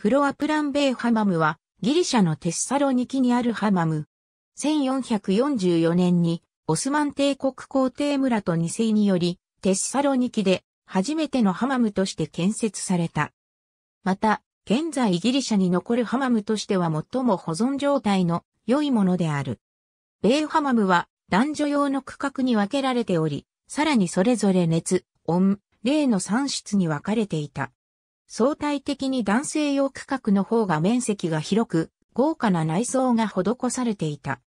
フロアプランベイハマムはギリシャのテッサロニキにあるハマム。1444年にオスマン帝国皇帝村と2世によりテッサロニキで初めてのハマムとして建設された。また、現在ギリシャに残るハマムとしては最も保存状態の良いものである。ベイハマムは男女用の区画に分けられており、さらにそれぞれ熱、温、冷の3室に分かれていた。相対的に男性用区画の方が面積が広く、豪華な内装が施されていた。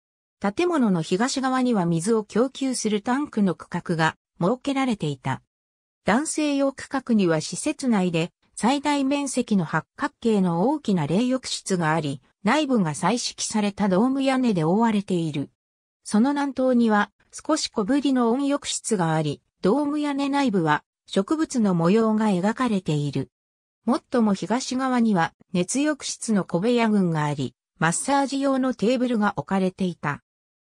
建物の東側には水を供給するタンクの区画が設けられていた。男性用区画には施設内で最大面積の八角形の大きな冷浴室があり、内部が彩色されたドーム屋根で覆われている。その南東には少し小ぶりの温浴室があり、ドーム屋根内部は植物の模様が描かれている。もっとも東側には熱浴室の小部屋群があり、マッサージ用のテーブルが置かれていた。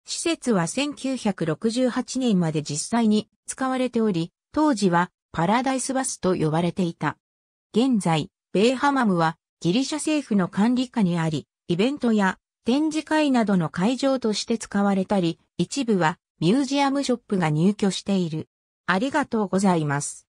施設は1968年まで実際に使われており、当時はパラダイスバスと呼ばれていた。現在、ベイハマムはギリシャ政府の管理下にあり、イベントや展示会などの会場として使われたり、一部はミュージアムショップが入居している。ありがとうございます。